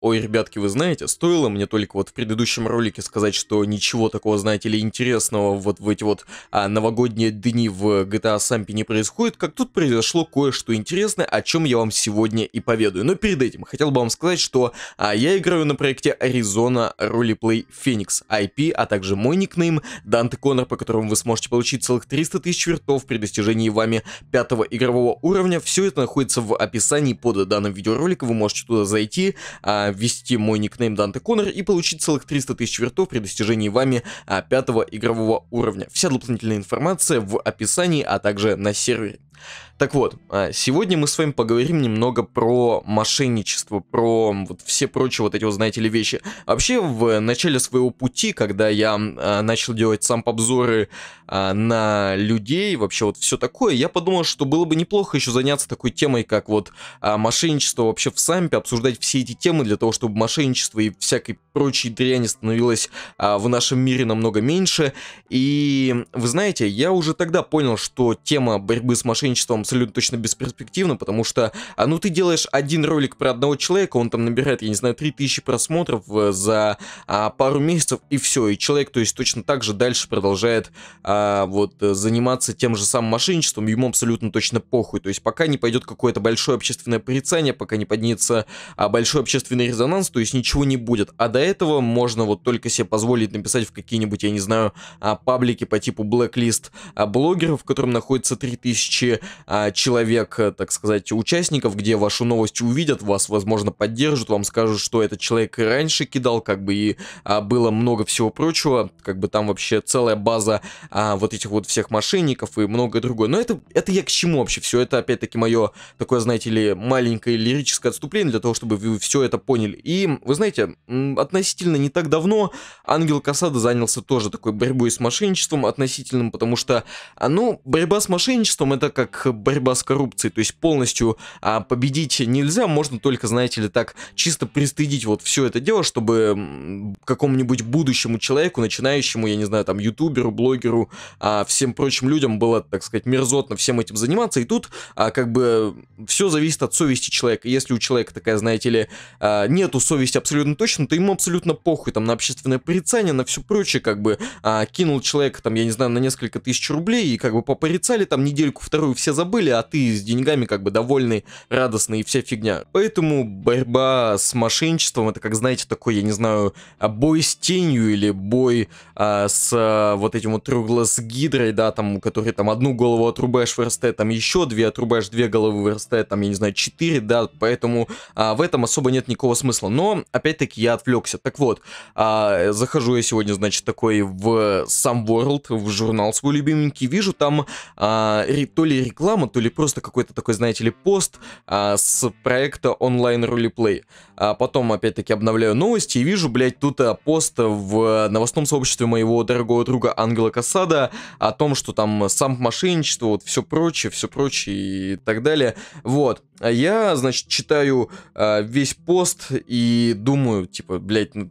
Ой, ребятки, вы знаете, стоило мне только вот в предыдущем ролике сказать, что ничего такого, знаете ли, интересного вот в эти вот а, новогодние дни в GTA Сампе не происходит, как тут произошло кое-что интересное, о чем я вам сегодня и поведаю. Но перед этим хотел бы вам сказать, что а, я играю на проекте Arizona Roleplay Phoenix IP, а также мой никнейм Данте Коннор, по которому вы сможете получить целых 300 тысяч вертов при достижении вами пятого игрового уровня. Все это находится в описании под данным видеороликом, вы можете туда зайти, а, Э, ввести мой никнейм Данте Коннор и получить целых 300 тысяч вертов при достижении вами а, пятого игрового уровня. Вся дополнительная информация в описании, а также на сервере. Так вот, а, сегодня мы с вами поговорим немного про мошенничество, про вот все прочие вот эти, вот, знаете ли, вещи. Вообще, в начале своего пути, когда я а, начал делать сам обзоры а, на людей, вообще вот все такое, я подумал, что было бы неплохо еще заняться такой темой, как вот мошенничество вообще в сампе, обсуждать все эти темы для того, чтобы мошенничество и всякой прочей дряни становилось в нашем мире намного меньше. И вы знаете, я уже тогда понял, что тема борьбы с мошенничеством мошенничеством абсолютно точно бесперспективно, потому что, а ну ты делаешь один ролик про одного человека, он там набирает, я не знаю, 3000 просмотров э, за а, пару месяцев, и все, и человек, то есть точно так же дальше продолжает а, вот э, заниматься тем же самым мошенничеством, ему абсолютно точно похуй, то есть пока не пойдет какое-то большое общественное порицание, пока не поднимется а, большой общественный резонанс, то есть ничего не будет, а до этого можно вот только себе позволить написать в какие-нибудь, я не знаю, а, паблики по типу Blacklist а, блогеров, в котором находится 3000 а, человек, э, так сказать, участников, где вашу новость увидят, вас, возможно, поддержат, вам скажут, что этот человек и раньше кидал, как бы и а, было много всего прочего, как бы там вообще целая база а, вот этих вот всех мошенников и многое другое. Но это, это я к чему вообще? Все это, опять-таки, мое такое, знаете ли, маленькое лирическое отступление для того, чтобы вы все это поняли. И, вы знаете, относительно не так давно Ангел Касада занялся тоже такой борьбой с мошенничеством относительным, потому что, а, ну, борьба с мошенничеством это как как борьба с коррупцией, то есть полностью а, победить нельзя, можно только, знаете ли, так чисто пристыдить вот все это дело, чтобы какому-нибудь будущему человеку, начинающему, я не знаю, там, ютуберу, блогеру, а, всем прочим людям было, так сказать, мерзотно всем этим заниматься, и тут а, как бы все зависит от совести человека, если у человека такая, знаете ли, а, нету совести абсолютно точно, то ему абсолютно похуй, там, на общественное порицание, на все прочее, как бы, а, кинул человека, там, я не знаю, на несколько тысяч рублей, и как бы попорицали там недельку-вторую, все забыли, а ты с деньгами как бы довольный, радостный и вся фигня. Поэтому борьба с мошенничеством, это как, знаете, такой, я не знаю, а, бой с тенью или бой а, с а, вот этим вот Руглас Гидрой, да, там, который там одну голову отрубаешь, вырастает там еще две, отрубаешь две головы, вырастает там, я не знаю, четыре, да, поэтому а, в этом особо нет никакого смысла. Но, опять-таки, я отвлекся. Так вот, а, захожу я сегодня, значит, такой в сам World, в журнал свой любименький, вижу там а, то ли реклама, то ли просто какой-то такой, знаете ли, пост а, с проекта онлайн ролеплей. А потом, опять-таки, обновляю новости и вижу, блядь, тут а, пост в новостном сообществе моего дорогого друга Ангела Касада о том, что там сам мошенничество, вот все прочее, все прочее и так далее. Вот. А я, значит, читаю а, весь пост и думаю, типа, блядь, ну,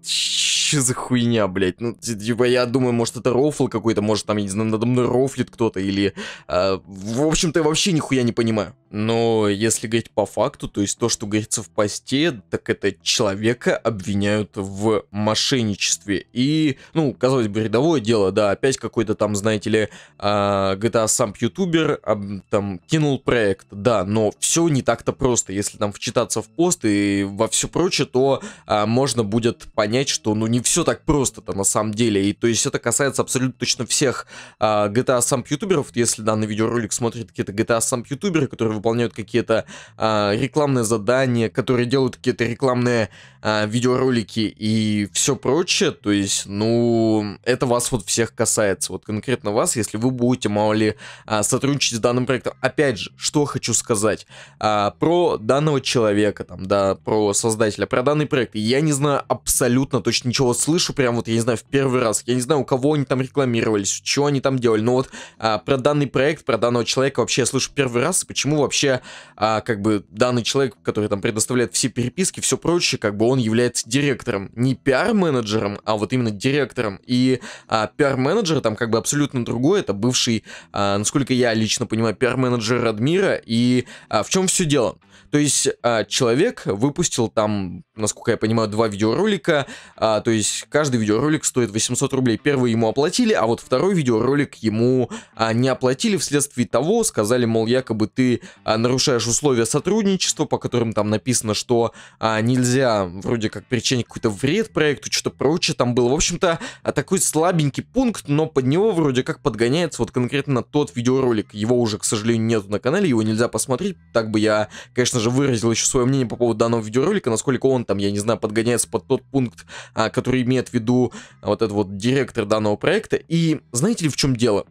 что за хуйня, блядь? Ну, типа, я думаю, может, это рофл какой-то, может, там, я не знаю, надо мной рофлит кто-то, или... Э, в общем-то, я вообще нихуя не понимаю. Но если говорить по факту, то есть то, что говорится в посте, так это человека обвиняют в мошенничестве. И, ну, казалось бы, рядовое дело, да, опять какой-то там, знаете ли, а, э, GTA а, сам ютубер э, там кинул проект, да, но все не так-то просто. Если там вчитаться в пост и во все прочее, то э, можно будет понять, что, ну, не не все так просто-то на самом деле. И то есть это касается абсолютно точно всех а, GTA Samp ютуберов. Если данный видеоролик смотрит какие-то GTA Samp ютуберы, которые выполняют какие-то а, рекламные задания, которые делают какие-то рекламные а, видеоролики и все прочее, то есть, ну, это вас вот всех касается. Вот конкретно вас, если вы будете, мало ли, а, сотрудничать с данным проектом. Опять же, что хочу сказать а, про данного человека, там, да, про создателя, про данный проект. Я не знаю абсолютно точно ничего вот слышу прям вот, я не знаю, в первый раз. Я не знаю, у кого они там рекламировались, что они там делали. Но вот а, про данный проект, про данного человека вообще я слышу первый раз. Почему вообще, а, как бы, данный человек, который там предоставляет все переписки, все прочее, как бы он является директором. Не пиар-менеджером, а вот именно директором. И а, пиар-менеджер там как бы абсолютно другой. Это бывший, а, насколько я лично понимаю, пиар-менеджер Радмира. И а, в чем все дело? То есть а, человек выпустил там, насколько я понимаю, два видеоролика, а, то есть есть каждый видеоролик стоит 800 рублей. Первый ему оплатили, а вот второй видеоролик ему а, не оплатили вследствие того, сказали, мол, якобы ты а, нарушаешь условия сотрудничества, по которым там написано, что а, нельзя вроде как причинить какой-то вред проекту, что-то прочее там было. В общем-то, а, такой слабенький пункт, но под него вроде как подгоняется вот конкретно тот видеоролик. Его уже, к сожалению, нет на канале, его нельзя посмотреть. Так бы я, конечно же, выразил еще свое мнение по поводу данного видеоролика, насколько он там, я не знаю, подгоняется под тот пункт, а, который который имеет в виду вот этот вот директор данного проекта. И знаете ли, в чем дело?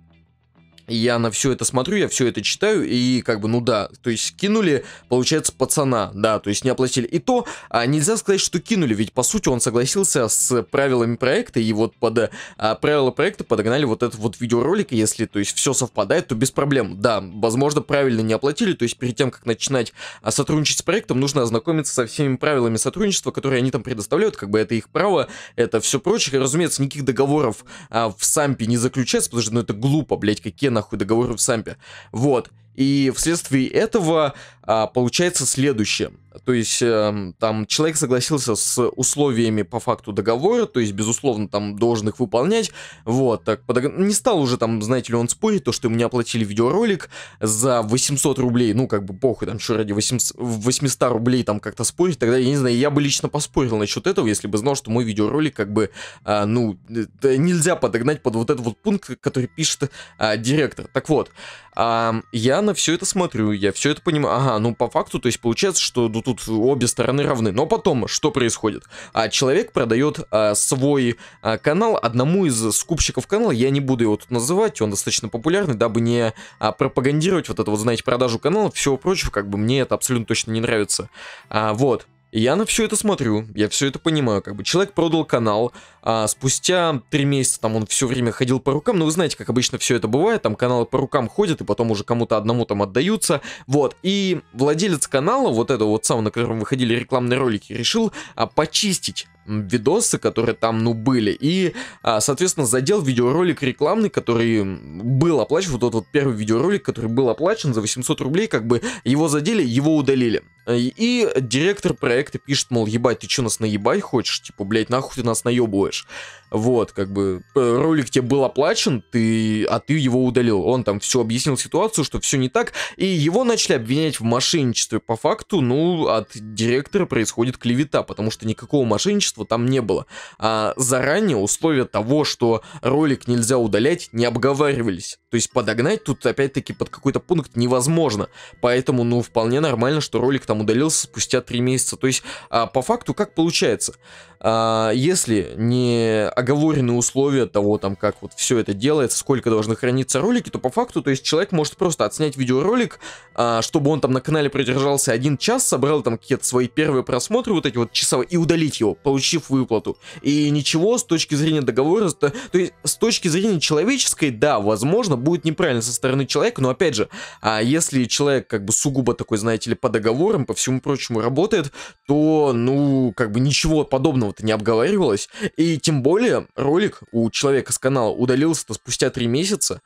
я на все это смотрю, я все это читаю, и как бы, ну да, то есть кинули, получается, пацана, да, то есть не оплатили. И то а, нельзя сказать, что кинули, ведь по сути он согласился с правилами проекта, и вот под а, правила проекта подогнали вот этот вот видеоролик, если, то есть, все совпадает, то без проблем. Да, возможно, правильно не оплатили, то есть перед тем, как начинать а, сотрудничать с проектом, нужно ознакомиться со всеми правилами сотрудничества, которые они там предоставляют, как бы это их право, это все прочее. И, разумеется, никаких договоров а, в сампе не заключается, потому что, ну, это глупо, блядь, какие нахуй договору в Сампе. Вот. И вследствие этого а, получается следующее. То есть э, там человек согласился с условиями по факту договора, то есть, безусловно, там должен их выполнять. Вот, так под... не стал уже там, знаете ли, он спорить, то, что ему не оплатили видеоролик за 800 рублей, ну, как бы похуй, там, что ради 800, 800 рублей там как-то спорить, тогда, я не знаю, я бы лично поспорил насчет этого, если бы знал, что мой видеоролик, как бы, э, ну, э, нельзя подогнать под вот этот вот пункт, который пишет э, директор. Так вот, э, я на все это смотрю, я все это понимаю, ага, ну по факту, то есть получается, что ну, тут обе стороны равны. Но потом что происходит? А, человек продает а, свой а, канал одному из скупщиков канала, я не буду его тут называть, он достаточно популярный, дабы не а, пропагандировать вот это вот, знаете, продажу каналов, всего прочего, как бы мне это абсолютно точно не нравится. А, вот я на все это смотрю, я все это понимаю, как бы человек продал канал, а спустя три месяца там он все время ходил по рукам, ну вы знаете, как обычно все это бывает, там каналы по рукам ходят и потом уже кому-то одному там отдаются, вот, и владелец канала, вот этого вот самого, на котором выходили рекламные ролики, решил а, почистить видосы, которые там, ну, были. И, а, соответственно, задел видеоролик рекламный, который был оплачен, вот тот вот первый видеоролик, который был оплачен за 800 рублей, как бы его задели, его удалили. Э, и директор проекта пишет, мол, ебать, ты что нас наебать хочешь? Типа, блядь, нахуй ты нас наебываешь? Вот, как бы, э, ролик тебе был оплачен, ты, а ты его удалил. Он там все объяснил ситуацию, что все не так, и его начали обвинять в мошенничестве. По факту, ну, от директора происходит клевета, потому что никакого мошенничества там не было. А заранее условия того, что ролик нельзя удалять, не обговаривались. То есть подогнать тут, опять-таки, под какой-то пункт невозможно. Поэтому, ну, вполне нормально, что ролик там там удалился спустя 3 месяца. То есть, а, по факту, как получается? А, если не оговоренные условия того, там, как вот все это делается, сколько должны храниться ролики, то по факту, то есть, человек может просто отснять видеоролик, а, чтобы он там на канале продержался один час, собрал там какие-то свои первые просмотры, вот эти вот часовые, и удалить его, получив выплату. И ничего с точки зрения договора, то, то есть, с точки зрения человеческой, да, возможно, будет неправильно со стороны человека, но опять же, а если человек как бы сугубо такой, знаете ли, по договорам, по всему прочему работает, то, ну, как бы ничего подобного-то не обговаривалось. И тем более ролик у человека с канала удалился-то спустя три месяца.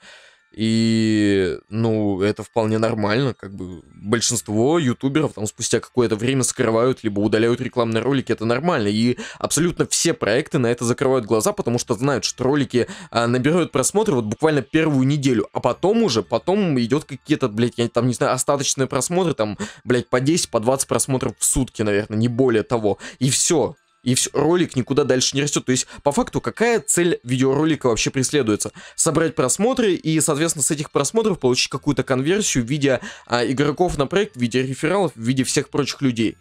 И, ну, это вполне нормально, как бы большинство ютуберов там спустя какое-то время скрывают, либо удаляют рекламные ролики, это нормально. И абсолютно все проекты на это закрывают глаза, потому что знают, что ролики а, набирают просмотры вот буквально первую неделю, а потом уже, потом идет какие-то, блядь, я там не знаю, остаточные просмотры, там, блядь, по 10, по 20 просмотров в сутки, наверное, не более того. И все, и все, ролик никуда дальше не растет. То есть, по факту, какая цель видеоролика вообще преследуется? Собрать просмотры и, соответственно, с этих просмотров получить какую-то конверсию в виде а, игроков на проект, в виде рефералов, в виде всех прочих людей.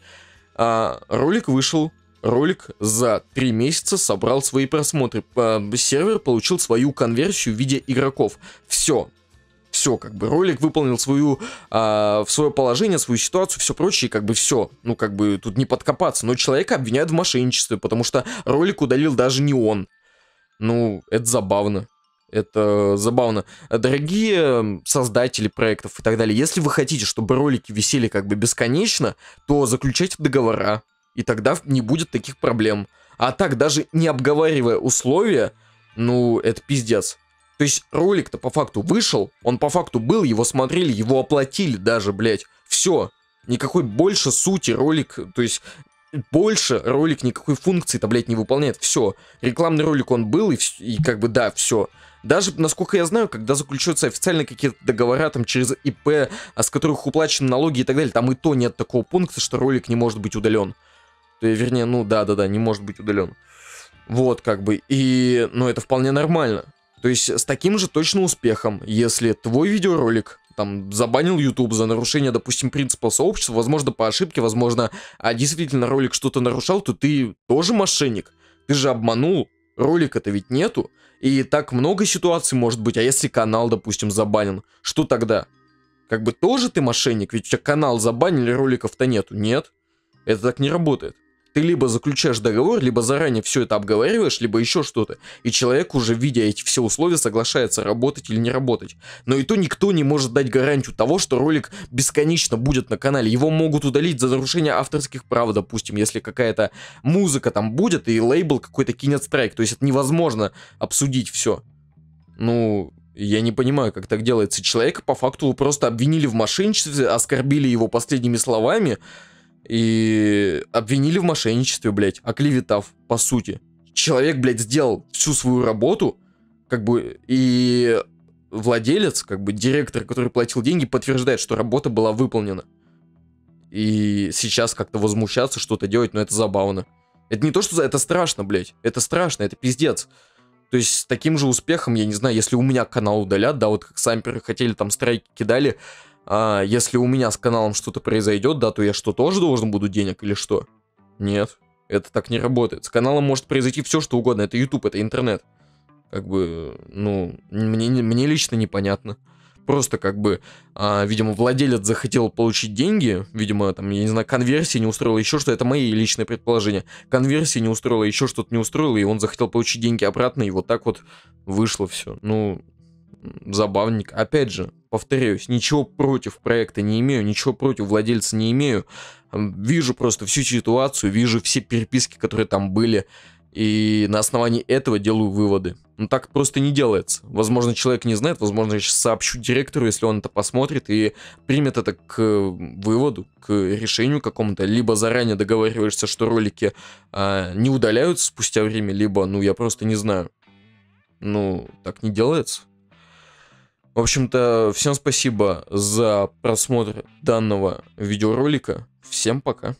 А, ролик вышел, ролик за три месяца собрал свои просмотры. Сервер получил свою конверсию в виде игроков. Все, все, как бы ролик выполнил свою, а, свое положение, свою ситуацию, все прочее, как бы все. Ну, как бы тут не подкопаться. Но человека обвиняют в мошенничестве, потому что ролик удалил даже не он. Ну, это забавно. Это забавно. Дорогие создатели проектов и так далее, если вы хотите, чтобы ролики висели как бы бесконечно, то заключайте договора, и тогда не будет таких проблем. А так, даже не обговаривая условия, ну, это пиздец. То есть ролик-то по факту вышел, он по факту был, его смотрели, его оплатили даже, блядь. Все. Никакой больше сути ролик, то есть больше ролик никакой функции-то, блядь, не выполняет. Все. Рекламный ролик он был, и, и как бы да, все. Даже, насколько я знаю, когда заключаются официально какие-то договора там через ИП, а с которых уплачены налоги и так далее, там и то нет такого пункта, что ролик не может быть удален. То есть, вернее, ну да-да-да, не может быть удален. Вот, как бы, и, ну, это вполне нормально. То есть с таким же точно успехом, если твой видеоролик там забанил YouTube за нарушение, допустим, принципа сообщества, возможно, по ошибке, возможно, а действительно ролик что-то нарушал, то ты тоже мошенник. Ты же обманул, ролика-то ведь нету. И так много ситуаций может быть, а если канал, допустим, забанен, что тогда? Как бы тоже ты мошенник, ведь у тебя канал забанили, роликов-то нету. Нет, это так не работает. Ты либо заключаешь договор, либо заранее все это обговариваешь, либо еще что-то. И человек уже, видя эти все условия, соглашается работать или не работать. Но и то никто не может дать гарантию того, что ролик бесконечно будет на канале. Его могут удалить за нарушение авторских прав, допустим, если какая-то музыка там будет и лейбл какой-то кинет страйк. То есть это невозможно обсудить все. Ну, я не понимаю, как так делается. Человека по факту просто обвинили в мошенничестве, оскорбили его последними словами, и обвинили в мошенничестве, блядь, оклеветав, по сути. Человек, блядь, сделал всю свою работу, как бы, и владелец, как бы директор, который платил деньги, подтверждает, что работа была выполнена. И сейчас как-то возмущаться, что-то делать, но это забавно. Это не то, что за это страшно, блядь. Это страшно, это пиздец. То есть с таким же успехом, я не знаю, если у меня канал удалят, да, вот как самперы хотели, там страйки кидали, а если у меня с каналом что-то произойдет, да, то я что, тоже должен буду денег или что? Нет, это так не работает. С каналом может произойти все, что угодно. Это YouTube, это интернет. Как бы, ну, мне, мне лично непонятно. Просто как бы, а, видимо, владелец захотел получить деньги, видимо, там, я не знаю, конверсия не устроила еще что-то, это мои личные предположения. Конверсия не устроила, еще что-то не устроила, и он захотел получить деньги обратно, и вот так вот вышло все. Ну, забавник. Опять же, повторяюсь, ничего против проекта не имею, ничего против владельца не имею. Вижу просто всю ситуацию, вижу все переписки, которые там были, и на основании этого делаю выводы. Но ну, так просто не делается. Возможно, человек не знает, возможно, я сейчас сообщу директору, если он это посмотрит и примет это к выводу, к решению какому-то. Либо заранее договариваешься, что ролики э, не удаляются спустя время, либо, ну, я просто не знаю. Ну, так не делается. В общем-то, всем спасибо за просмотр данного видеоролика. Всем пока.